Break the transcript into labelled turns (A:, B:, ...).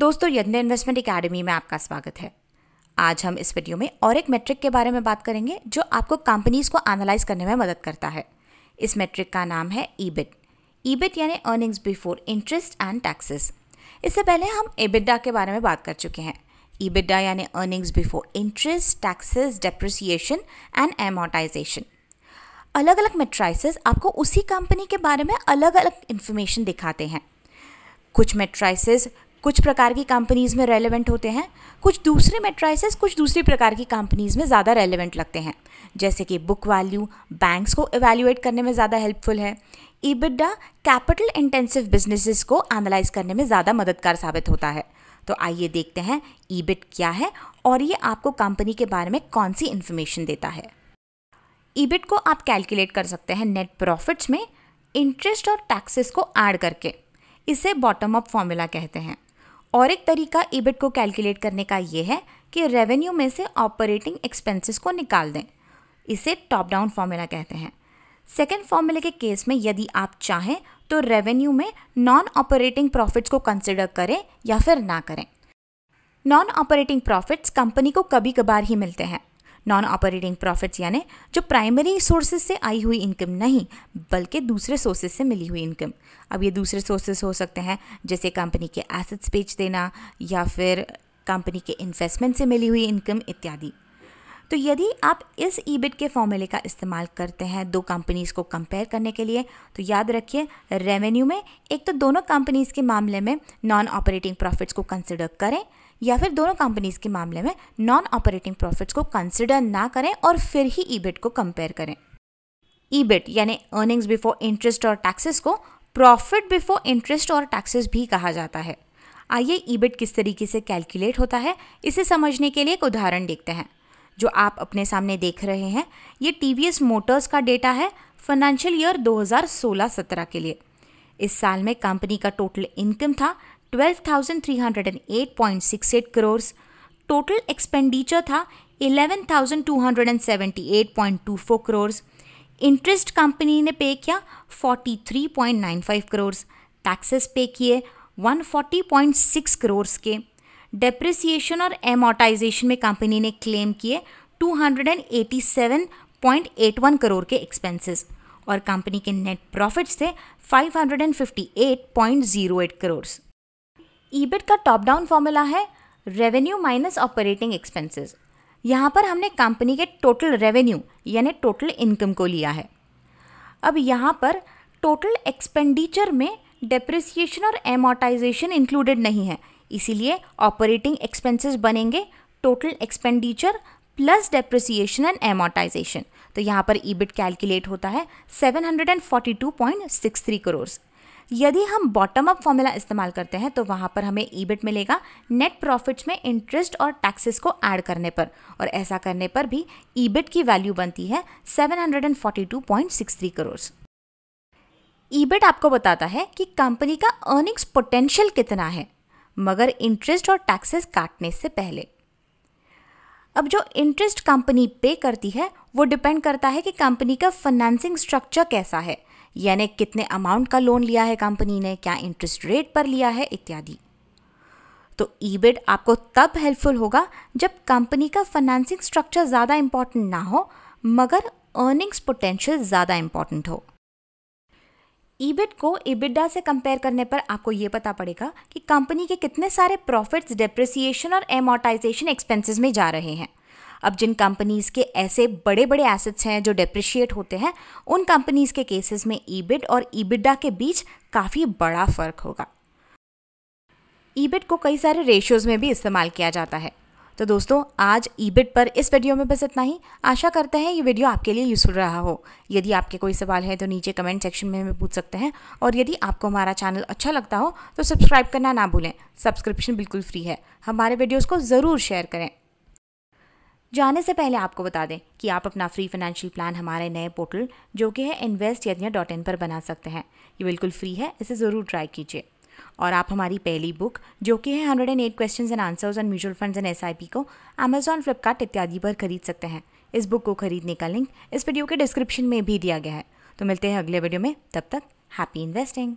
A: दोस्तों यज्ञ investment academy में आपका स्वागत है आज हम इस वीडियो में और एक मेट्रिक के बारे में बात करेंगे जो आपको कंपनीज को एनालाइज करने में मदद करता है इस मेट्रिक का नाम है ईबिट e ईबिट e यानी earnings before interest and taxes इससे पहले हम एबिडा e के बारे में बात कर चुके हैं ईबिडा यानी earnings before interest taxes depreciation and amortisation अलग अलग मेट्राइसिस आपको उसी कंपनी के बारे में अलग अलग इन्फॉर्मेशन दिखाते हैं कुछ मेट्राइसिस कुछ प्रकार की कंपनीज़ में रेलेवेंट होते हैं कुछ दूसरे मेट्राइसेस कुछ दूसरी प्रकार की कंपनीज़ में ज़्यादा रेलेवेंट लगते हैं जैसे कि बुक वैल्यू बैंक्स को एवेल्यूएट करने में ज़्यादा हेल्पफुल है ईबिडा कैपिटल इंटेंसिव बिजनेसेस को एनालाइज करने में ज़्यादा मददगार साबित होता है तो आइए देखते हैं ईबिट e क्या है और ये आपको कंपनी के बारे में कौन सी इन्फॉर्मेशन देता है ईबिट e को आप कैलकुलेट कर सकते हैं नेट प्रॉफिट्स में इंटरेस्ट और टैक्सेस को ऐड करके इसे बॉटम अप फॉर्मूला कहते हैं और एक तरीका ईबिट e को कैलकुलेट करने का ये है कि रेवेन्यू में से ऑपरेटिंग एक्सपेंसेस को निकाल दें इसे टॉप डाउन फॉर्मूला कहते हैं सेकेंड फॉर्मूले के केस में यदि आप चाहें तो रेवेन्यू में नॉन ऑपरेटिंग प्रॉफिट्स को कंसिडर करें या फिर ना करें नॉन ऑपरेटिंग प्रॉफिट्स कंपनी को कभी कभार ही मिलते हैं नॉन ऑपरेटिंग प्रॉफिट्स यानी जो प्राइमरी सोर्सेज से आई हुई इनकम नहीं बल्कि दूसरे सोर्सेज से मिली हुई इनकम अब ये दूसरे सोर्सेज हो सकते हैं जैसे कंपनी के एसेट्स बेच देना या फिर कंपनी के इन्वेस्टमेंट से मिली हुई इनकम इत्यादि तो यदि आप इस ईबिट के फॉर्मूले का इस्तेमाल करते हैं दो कंपनीज़ को कंपेयर करने के लिए तो याद रखिए रेवेन्यू में एक तो दोनों कंपनीज़ के मामले में नॉन ऑपरेटिंग प्रॉफिट्स को कंसिडर करें या फिर दोनों कंपनीज़ के मामले में नॉन ऑपरेटिंग प्रॉफिट्स को कंसिडर ना करें और फिर ही ईबिट को कंपेयर करें ईबिट यानी अर्निंग्स बिफोर इंटरेस्ट और टैक्सेस को प्रॉफिट बिफोर इंटरेस्ट और टैक्सेस भी कहा जाता है आइए ईबिट किस तरीके से कैलकुलेट होता है इसे समझने के लिए एक उदाहरण देखते हैं जो आप अपने सामने देख रहे हैं ये टी मोटर्स का डेटा है फाइनेंशियल ईयर 2016-17 के लिए इस साल में कंपनी का टोटल इनकम था 12,308.68 करोर्स टोटल एक्सपेंडिचर था 11,278.24 करोर्स इंटरेस्ट कंपनी ने पे किया 43.95 करोर्स टैक्सेस पे किए 140.6 करोर्स के डेप्रिसिएशन और एमोटाइजेशन में कंपनी ने क्लेम किए 287.81 करोड़ के एक्सपेंसेस और कंपनी के नेट प्रॉफिट्स थे 558.08 करोड़ ईबिट का टॉप डाउन फॉर्मूला है रेवेन्यू माइनस ऑपरेटिंग एक्सपेंसेस यहाँ पर हमने कंपनी के टोटल रेवेन्यू यानी टोटल इनकम को लिया है अब यहाँ पर टोटल एक्सपेंडिचर में डेप्रिसिएशन और एमोटाइजेशन इंक्लूडेड नहीं है इसीलिए ऑपरेटिंग एक्सपेंसेस बनेंगे total expenditure plus depreciation and amortisation तो यहाँ पर ईबिट कैलकुलेट होता है seven hundred and forty two point six three crore यदि हम बॉटम अप फॉर्मूला इस्तेमाल करते हैं तो वहां पर हमें ईबिट e मिलेगा नेट प्रॉफिट्स में इंटरेस्ट और टैक्सेस को ऐड करने पर और ऐसा करने पर भी ईबिट e की वैल्यू बनती है 742.63 करोड़ ईबिट आपको बताता है कि कंपनी का अर्निंग्स पोटेंशियल कितना है मगर इंटरेस्ट और टैक्सेस काटने से पहले अब जो इंटरेस्ट कंपनी पे करती है वो डिपेंड करता है कि कंपनी का फाइनेंसिंग स्ट्रक्चर कैसा है यानी कितने अमाउंट का लोन लिया है कंपनी ने क्या इंटरेस्ट रेट पर लिया है इत्यादि तो ईबिड आपको तब हेल्पफुल होगा जब कंपनी का फाइनेंसिंग स्ट्रक्चर ज़्यादा इंपॉर्टेंट ना हो मगर अर्निंग्स पोटेंशियल ज़्यादा इंपॉर्टेंट हो ईबिट को इबिडा से कंपेयर करने पर आपको ये पता पड़ेगा कि कंपनी के कितने सारे प्रॉफिट्स डेप्रिसिएशन और एमोटाइजेशन एक्सपेंसेस में जा रहे हैं अब जिन कंपनीज़ के ऐसे बड़े बड़े एसेट्स हैं जो डिप्रिशिएट होते हैं उन कंपनीज़ के केसेस में ईबिट e और ईबिडा e के बीच काफ़ी बड़ा फ़र्क होगा ईबिट e को कई सारे रेशियोज़ में भी इस्तेमाल किया जाता है तो दोस्तों आज ईबिट पर इस वीडियो में बस इतना ही आशा करते हैं ये वीडियो आपके लिए यूज़फुल रहा हो यदि आपके कोई सवाल है तो नीचे कमेंट सेक्शन में हमें पूछ सकते हैं और यदि आपको हमारा चैनल अच्छा लगता हो तो सब्सक्राइब करना ना भूलें सब्सक्रिप्शन बिल्कुल फ्री है हमारे वीडियोज़ को ज़रूर शेयर करें जाने से पहले आपको बता दें कि आप अपना फ्री फाइनेंशियल प्लान हमारे नए पोर्टल जो कि है इन्वेस्ट यज्ञ डॉट इन पर बना सकते हैं ये बिल्कुल फ्री है इसे ज़रूर ट्राई कीजिए और आप हमारी पहली बुक जो कि है hundred and eight question and answers on mutual funds and एस को अमेजॉन फ्लिपकार्ट इत्यादि पर खरीद सकते हैं इस बुक को खरीदने का लिंक इस वीडियो के डिस्क्रिप्शन में भी दिया गया है तो मिलते हैं अगले वीडियो में तब तक हैप्पी इन्वेस्टिंग